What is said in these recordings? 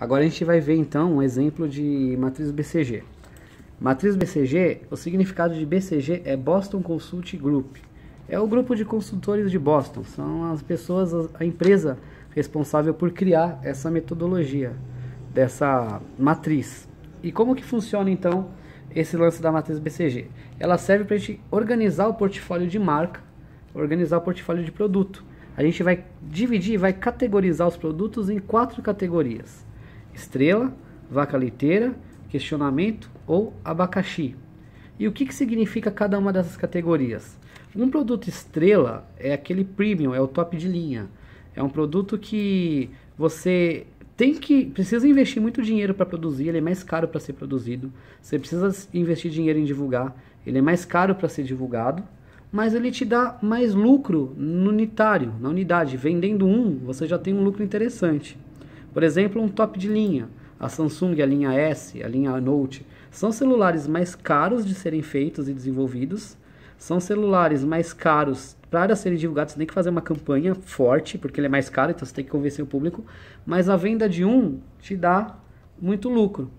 Agora a gente vai ver então um exemplo de matriz BCG. Matriz BCG, o significado de BCG é Boston Consult Group. É o grupo de consultores de Boston, são as pessoas, a empresa responsável por criar essa metodologia dessa matriz. E como que funciona então esse lance da matriz BCG? Ela serve para a gente organizar o portfólio de marca, organizar o portfólio de produto. A gente vai dividir, vai categorizar os produtos em quatro categorias estrela, vaca leiteira, questionamento ou abacaxi. E o que, que significa cada uma dessas categorias? Um produto estrela é aquele premium, é o top de linha. É um produto que você tem que precisa investir muito dinheiro para produzir, ele é mais caro para ser produzido. Você precisa investir dinheiro em divulgar, ele é mais caro para ser divulgado, mas ele te dá mais lucro no unitário, na unidade. Vendendo um, você já tem um lucro interessante. Por exemplo, um top de linha. A Samsung, a linha S, a linha Note, são celulares mais caros de serem feitos e desenvolvidos, são celulares mais caros para serem divulgados, você tem que fazer uma campanha forte, porque ele é mais caro, então você tem que convencer o público, mas a venda de um te dá muito lucro.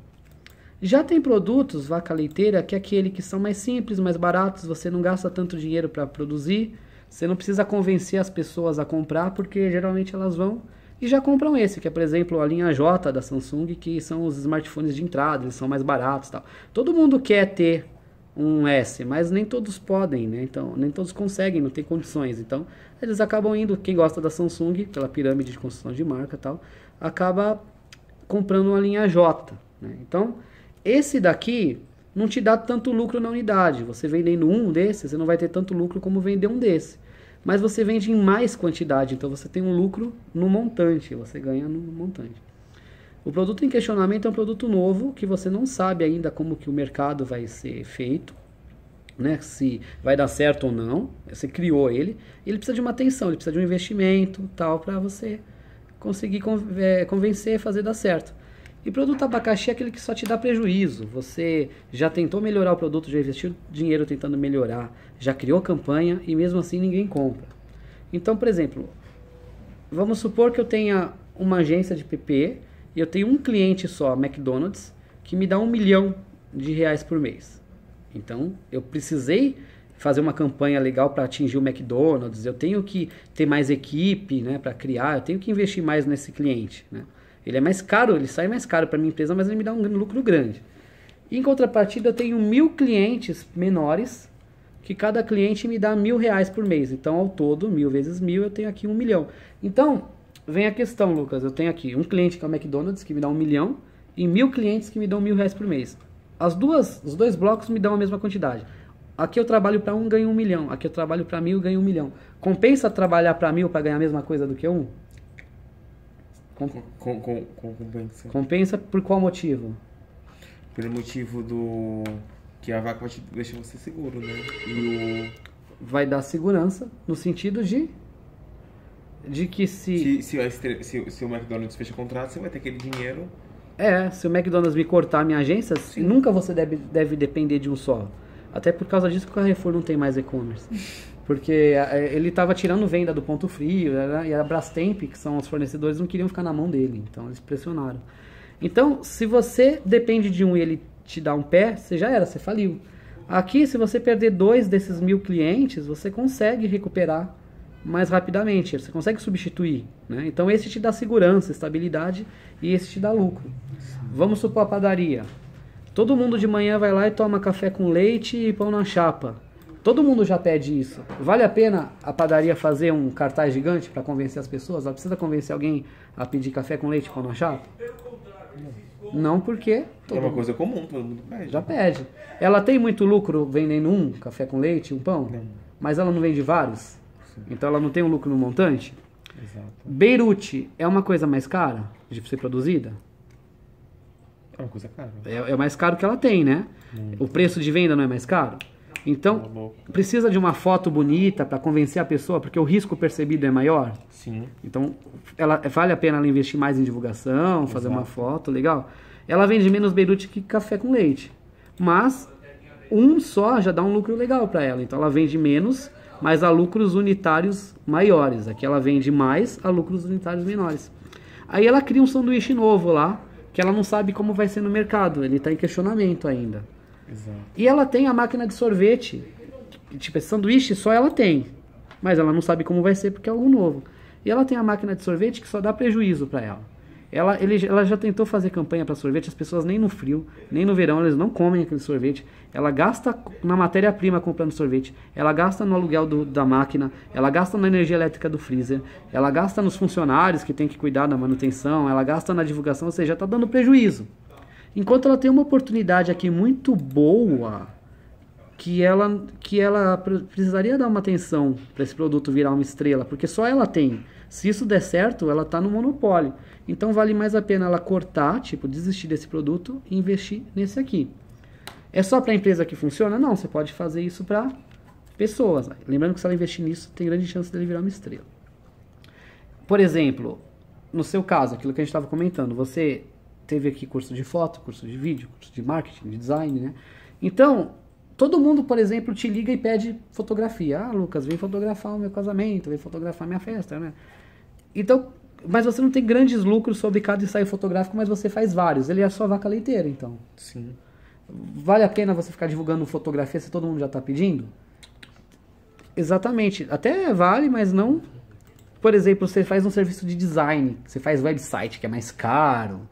Já tem produtos, vaca leiteira, que é aquele que são mais simples, mais baratos, você não gasta tanto dinheiro para produzir, você não precisa convencer as pessoas a comprar, porque geralmente elas vão e já compram esse, que é, por exemplo, a linha J da Samsung, que são os smartphones de entrada, eles são mais baratos tal. Todo mundo quer ter um S, mas nem todos podem, né? Então, nem todos conseguem, não tem condições. Então, eles acabam indo, quem gosta da Samsung, pela pirâmide de construção de marca tal, acaba comprando uma linha J. Né? Então, esse daqui não te dá tanto lucro na unidade. Você vendendo um desse, você não vai ter tanto lucro como vender um desse mas você vende em mais quantidade, então você tem um lucro no montante, você ganha no montante. O produto em questionamento é um produto novo que você não sabe ainda como que o mercado vai ser feito, né? Se vai dar certo ou não. Você criou ele, ele precisa de uma atenção, ele precisa de um investimento, tal, para você conseguir eh, convencer, fazer dar certo. E produto abacaxi é aquele que só te dá prejuízo. Você já tentou melhorar o produto, já investiu dinheiro tentando melhorar, já criou campanha e mesmo assim ninguém compra. Então, por exemplo, vamos supor que eu tenha uma agência de PP e eu tenho um cliente só, McDonald's, que me dá um milhão de reais por mês. Então, eu precisei fazer uma campanha legal para atingir o McDonald's, eu tenho que ter mais equipe né, para criar, eu tenho que investir mais nesse cliente. Né? Ele é mais caro, ele sai mais caro para minha empresa, mas ele me dá um lucro grande. Em contrapartida, eu tenho mil clientes menores, que cada cliente me dá mil reais por mês. Então, ao todo, mil vezes mil, eu tenho aqui um milhão. Então, vem a questão, Lucas. Eu tenho aqui um cliente que é o McDonald's, que me dá um milhão, e mil clientes que me dão mil reais por mês. As duas, os dois blocos me dão a mesma quantidade. Aqui eu trabalho para um, ganho um milhão. Aqui eu trabalho para mil, ganho um milhão. Compensa trabalhar para mil para ganhar a mesma coisa do que um? Com, com, com, com compensa. Compensa por qual motivo? Pelo motivo do. Que a vaca vai te deixar você seguro, né? E o. Vai dar segurança no sentido de. De que se. Se, se, se, se o McDonald's fecha contrato, você vai ter aquele dinheiro. É, se o McDonald's me cortar a minha agência, Sim. nunca você deve, deve depender de um só. Até por causa disso que o Carrefour não tem mais e-commerce. Porque é, ele estava tirando venda do ponto frio, era, e a Brastemp, que são os fornecedores, não queriam ficar na mão dele, então eles pressionaram. Então, se você depende de um e ele te dá um pé, você já era, você faliu. Aqui, se você perder dois desses mil clientes, você consegue recuperar mais rapidamente, você consegue substituir. Né? Então, esse te dá segurança, estabilidade e esse te dá lucro. Vamos supor a padaria. Todo mundo de manhã vai lá e toma café com leite e pão na chapa. Todo mundo já pede isso. Vale a pena a padaria fazer um cartaz gigante para convencer as pessoas? Ela precisa convencer alguém a pedir café com leite pão na chapa? Não, porque. é uma mundo... coisa comum, todo mundo pede. Já pede. Ela tem muito lucro vendendo um café com leite, um pão, não. mas ela não vende vários. Sim. Então ela não tem um lucro no montante. Exato. Beirute é uma coisa mais cara de ser produzida? É uma coisa cara. É, é mais caro que ela tem, né? O preço de venda não é mais caro? Então, precisa de uma foto bonita para convencer a pessoa, porque o risco percebido é maior. Sim. Então, ela, vale a pena ela investir mais em divulgação, fazer Exato. uma foto, legal. Ela vende menos beirute que café com leite. Mas um só já dá um lucro legal para ela. Então, ela vende menos, mas há lucros unitários maiores. Aqui ela vende mais há lucros unitários menores. Aí ela cria um sanduíche novo lá, que ela não sabe como vai ser no mercado. Ele está em questionamento ainda. Exato. E ela tem a máquina de sorvete. Tipo, esse sanduíche só ela tem. Mas ela não sabe como vai ser porque é algo novo. E ela tem a máquina de sorvete que só dá prejuízo para ela. Ela, ele, ela já tentou fazer campanha para sorvete, as pessoas nem no frio, nem no verão, eles não comem aquele sorvete. Ela gasta na matéria-prima comprando sorvete, ela gasta no aluguel do, da máquina, ela gasta na energia elétrica do freezer, ela gasta nos funcionários que tem que cuidar da manutenção, ela gasta na divulgação, ou seja, está dando prejuízo. Enquanto ela tem uma oportunidade aqui muito boa, que ela, que ela precisaria dar uma atenção para esse produto virar uma estrela, porque só ela tem. Se isso der certo, ela está no monopólio. Então vale mais a pena ela cortar, tipo, desistir desse produto e investir nesse aqui. É só para a empresa que funciona? Não, você pode fazer isso para pessoas. Lembrando que se ela investir nisso, tem grande chance dele virar uma estrela. Por exemplo, no seu caso, aquilo que a gente estava comentando, você teve aqui curso de foto, curso de vídeo, curso de marketing, de design, né? Então, todo mundo, por exemplo, te liga e pede fotografia. Ah, Lucas, vem fotografar o meu casamento, vem fotografar a minha festa, né? Então, mas você não tem grandes lucros sobre cada ensaio fotográfico, mas você faz vários. Ele é a sua vaca leiteira, então. Sim. Vale a pena você ficar divulgando fotografia se todo mundo já está pedindo? Exatamente. Até vale, mas não. Por exemplo, você faz um serviço de design, você faz website, que é mais caro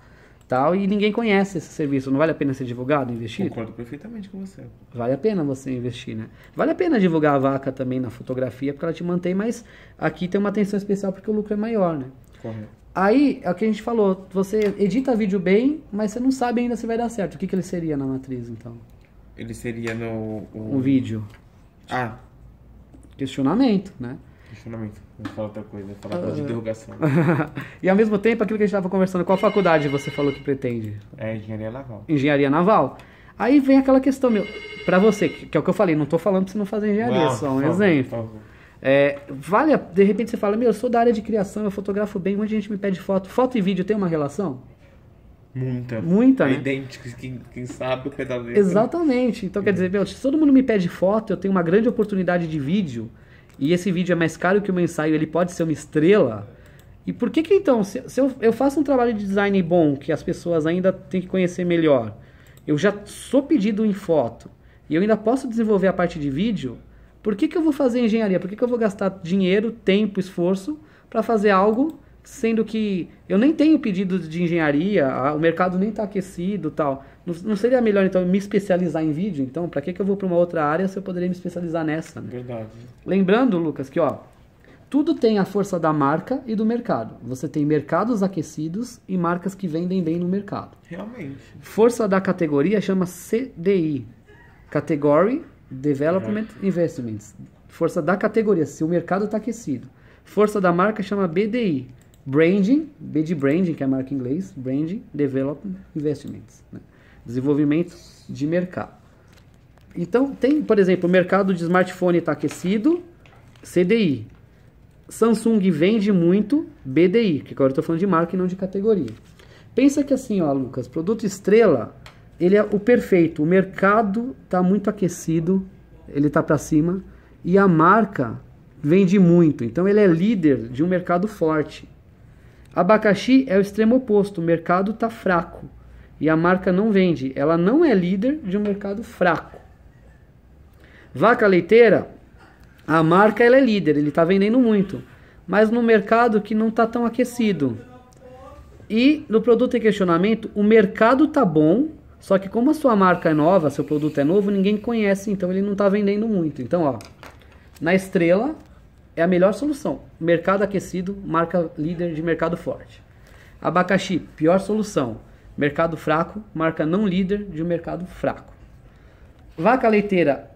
tal, e ninguém conhece esse serviço. Não vale a pena ser divulgado, investir? Concordo perfeitamente com você. Vale a pena você investir, né? Vale a pena divulgar a vaca também na fotografia, porque ela te mantém, mas aqui tem uma atenção especial porque o lucro é maior, né? Correto. Aí, é o que a gente falou, você edita vídeo bem, mas você não sabe ainda se vai dar certo. O que, que ele seria na matriz, então? Ele seria no... Um, um vídeo. Ah. Questionamento, né? Questionamento. Não fala outra coisa, fala uh, de ah. interrogação. e ao mesmo tempo, aquilo que a gente estava conversando, qual faculdade você falou que pretende? É engenharia naval. Engenharia naval. Aí vem aquela questão, meu, para você, que é o que eu falei, não tô falando pra você não fazer engenharia, não, só um favor, exemplo. É, vale, a, de repente você fala, meu, eu sou da área de criação, eu fotografo bem, muita gente me pede foto. Foto e vídeo tem uma relação? Muita. Muita, é né? quem, quem sabe o que é tá da Exatamente. Então, é. quer dizer, meu, se todo mundo me pede foto, eu tenho uma grande oportunidade de vídeo e esse vídeo é mais caro que o meu ensaio, ele pode ser uma estrela. E por que que então, se, se eu, eu, faço um trabalho de design bom, que as pessoas ainda têm que conhecer melhor, eu já sou pedido em foto, e eu ainda posso desenvolver a parte de vídeo, por que que eu vou fazer engenharia? Por que que eu vou gastar dinheiro, tempo, esforço para fazer algo sendo que eu nem tenho pedido de engenharia, o mercado nem está aquecido tal. Não, não, seria melhor, então, me especializar em vídeo? Então, para que, que eu vou para uma outra área se eu poderia me especializar nessa? Né? Verdade. Lembrando, Lucas, que ó, tudo tem a força da marca e do mercado. Você tem mercados aquecidos e marcas que vendem bem no mercado. Realmente. Força da categoria chama CDI Category Development Investments. Força da categoria, se o mercado está aquecido. Força da marca chama BDI Branding, B de branding, que é a marca em inglês, branding, development, investments, né? desenvolvimento de mercado. Então tem, por exemplo, o mercado de smartphone está aquecido, CDI. Samsung vende muito, BDI, que agora eu estou falando de marca e não de categoria. Pensa que assim, ó, Lucas, produto estrela, ele é o perfeito. O mercado está muito aquecido, ele está para cima e a marca vende muito. Então ele é líder de um mercado forte. Abacaxi é o extremo oposto, o mercado está fraco e a marca não vende. Ela não é líder de um mercado fraco. Vaca leiteira, a marca ela é líder, ele está vendendo muito, mas no mercado que não está tão aquecido. E no produto em questionamento, o mercado tá bom, só que como a sua marca é nova, seu produto é novo, ninguém conhece, então ele não está vendendo muito. Então, ó, na estrela, é a melhor solução. Mercado aquecido, marca líder de mercado forte. Abacaxi, pior solução. Mercado fraco, marca não líder de um mercado fraco. Vaca leiteira,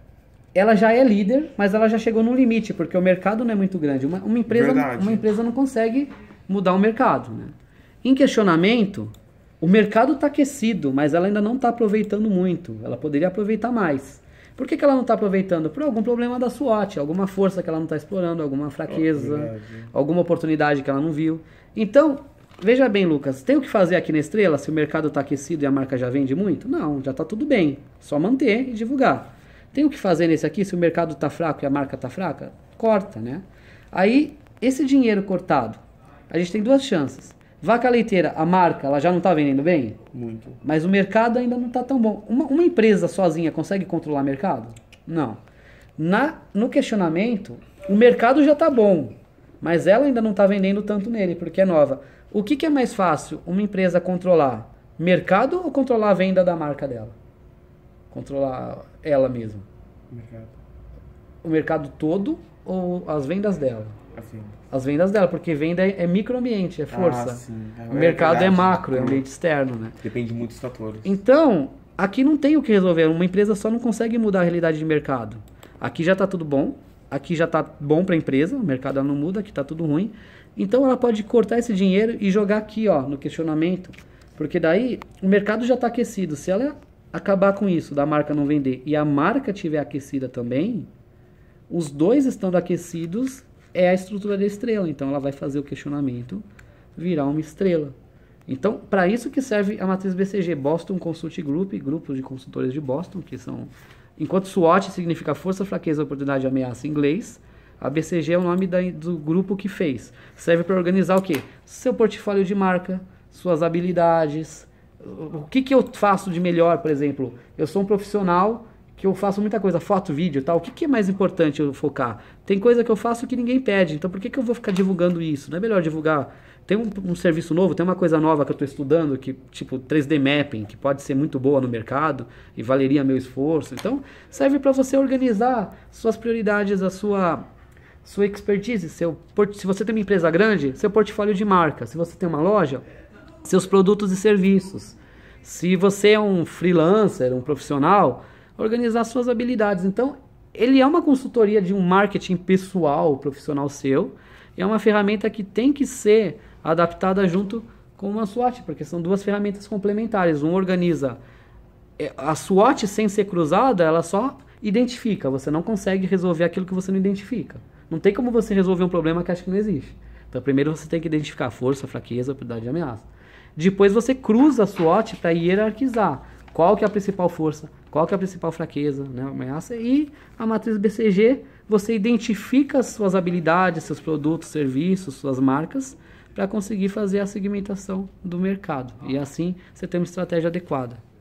ela já é líder, mas ela já chegou no limite, porque o mercado não é muito grande. Uma, uma empresa, uma empresa não consegue mudar o mercado. Né? Em questionamento, o mercado está aquecido, mas ela ainda não está aproveitando muito. Ela poderia aproveitar mais. Por que, que ela não está aproveitando? Por algum problema da SWOT, alguma força que ela não está explorando, alguma fraqueza, oh, alguma oportunidade que ela não viu. Então, veja bem, Lucas, tem o que fazer aqui na Estrela se o mercado está aquecido e a marca já vende muito? Não, já está tudo bem. Só manter e divulgar. Tem o que fazer nesse aqui se o mercado está fraco e a marca está fraca? Corta, né? Aí, esse dinheiro cortado, a gente tem duas chances. Vaca leiteira, a marca, ela já não está vendendo bem? Muito. Mas o mercado ainda não está tão bom. Uma, uma, empresa sozinha consegue controlar o mercado? Não. Na, no questionamento, o mercado já está bom, mas ela ainda não está vendendo tanto nele, porque é nova. O que, que é mais fácil uma empresa controlar? Mercado ou controlar a venda da marca dela? Controlar ela mesma. Mercado. O mercado todo ou as vendas dela? As assim. vendas. As vendas dela, porque venda é, é microambiente, é ah, força. Ah, o mercado é, é macro, é então, ambiente externo, né? Depende de muitos fatores. Então, aqui não tem o que resolver. Uma empresa só não consegue mudar a realidade de mercado. Aqui já está tudo bom, aqui já está bom para a empresa, o mercado não muda, aqui está tudo ruim. Então ela pode cortar esse dinheiro e jogar aqui, ó, no questionamento, porque daí o mercado já está aquecido. Se ela acabar com isso, da marca não vender e a marca tiver aquecida também, os dois estando aquecidos, é a estrutura da estrela. Então, ela vai fazer o questionamento virar uma estrela. Então, para isso que serve a matriz BCG, Boston Consult Group, grupos de consultores de Boston, que são... Enquanto SWOT significa força, fraqueza, oportunidade, ameaça em inglês, a BCG é o nome da, do grupo que fez. Serve para organizar o quê? Seu portfólio de marca, suas habilidades, o que, que eu faço de melhor, por exemplo. Eu sou um profissional que eu faço muita coisa, foto, vídeo tal, o que, que, é mais importante eu focar? Tem coisa que eu faço que ninguém pede, então por que, que eu vou ficar divulgando isso? Não é melhor divulgar? Tem um, um serviço novo, tem uma coisa nova que eu estou estudando, que tipo 3D Mapping, que pode ser muito boa no mercado e valeria meu esforço. Então serve para você organizar suas prioridades, a sua sua expertise, seu se você tem uma empresa grande, seu portfólio de marca, se você tem uma loja, seus produtos e serviços. Se você é um freelancer, um profissional, organizar suas habilidades. Então, ele é uma consultoria de um marketing pessoal, profissional seu, é uma ferramenta que tem que ser adaptada junto com uma SWOT, porque são duas ferramentas complementares. Um organiza é, a SWOT sem ser cruzada, ela só identifica, você não consegue resolver aquilo que você não identifica. Não tem como você resolver um problema que acha que não existe. Então, primeiro você tem que identificar força, fraqueza, oportunidade de ameaça. Depois você cruza a SWOT para hierarquizar qual que é a principal força, qual que é a principal fraqueza, né, ameaça. E a matriz BCG, você identifica suas habilidades, seus produtos, serviços, suas marcas, para conseguir fazer a segmentação do mercado. E assim você tem uma estratégia adequada.